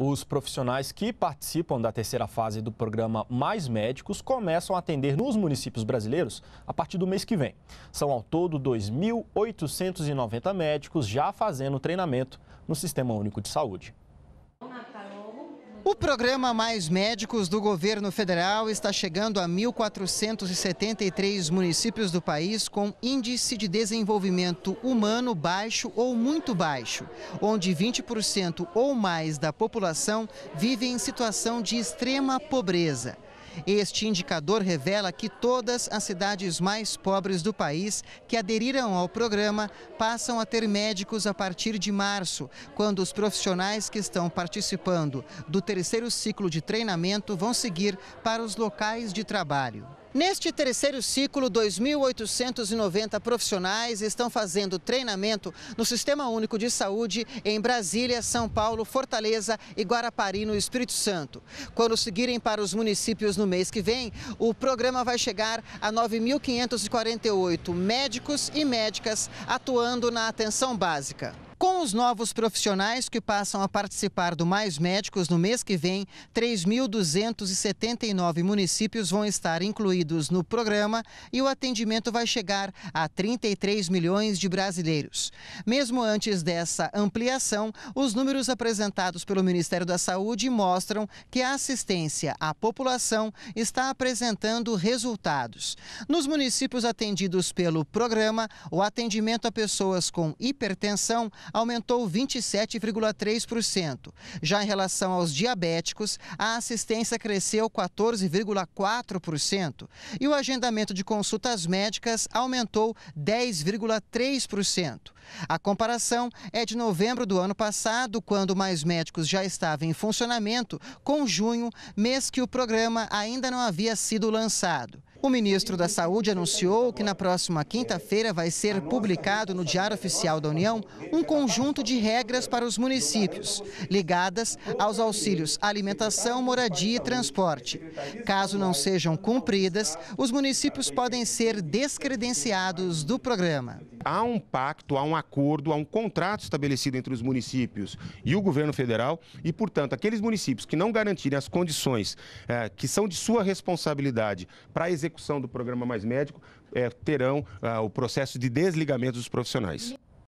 Os profissionais que participam da terceira fase do programa Mais Médicos começam a atender nos municípios brasileiros a partir do mês que vem. São ao todo 2.890 médicos já fazendo treinamento no Sistema Único de Saúde. O programa Mais Médicos do governo federal está chegando a 1.473 municípios do país com índice de desenvolvimento humano baixo ou muito baixo, onde 20% ou mais da população vive em situação de extrema pobreza. Este indicador revela que todas as cidades mais pobres do país que aderiram ao programa passam a ter médicos a partir de março, quando os profissionais que estão participando do terceiro ciclo de treinamento vão seguir para os locais de trabalho. Neste terceiro ciclo, 2.890 profissionais estão fazendo treinamento no Sistema Único de Saúde em Brasília, São Paulo, Fortaleza e Guarapari, no Espírito Santo. Quando seguirem para os municípios no mês que vem, o programa vai chegar a 9.548 médicos e médicas atuando na atenção básica. Com os novos profissionais que passam a participar do Mais Médicos no mês que vem, 3.279 municípios vão estar incluídos no programa e o atendimento vai chegar a 33 milhões de brasileiros. Mesmo antes dessa ampliação, os números apresentados pelo Ministério da Saúde mostram que a assistência à população está apresentando resultados. Nos municípios atendidos pelo programa, o atendimento a pessoas com hipertensão aumentou 27,3%. Já em relação aos diabéticos, a assistência cresceu 14,4% e o agendamento de consultas médicas aumentou 10,3%. A comparação é de novembro do ano passado, quando mais médicos já estavam em funcionamento, com junho, mês que o programa ainda não havia sido lançado. O ministro da Saúde anunciou que na próxima quinta-feira vai ser publicado no Diário Oficial da União um conjunto de regras para os municípios, ligadas aos auxílios alimentação, moradia e transporte. Caso não sejam cumpridas, os municípios podem ser descredenciados do programa. Há um pacto, há um acordo, há um contrato estabelecido entre os municípios e o governo federal e, portanto, aqueles municípios que não garantirem as condições eh, que são de sua responsabilidade para executar execução do programa Mais Médico, é, terão ah, o processo de desligamento dos profissionais.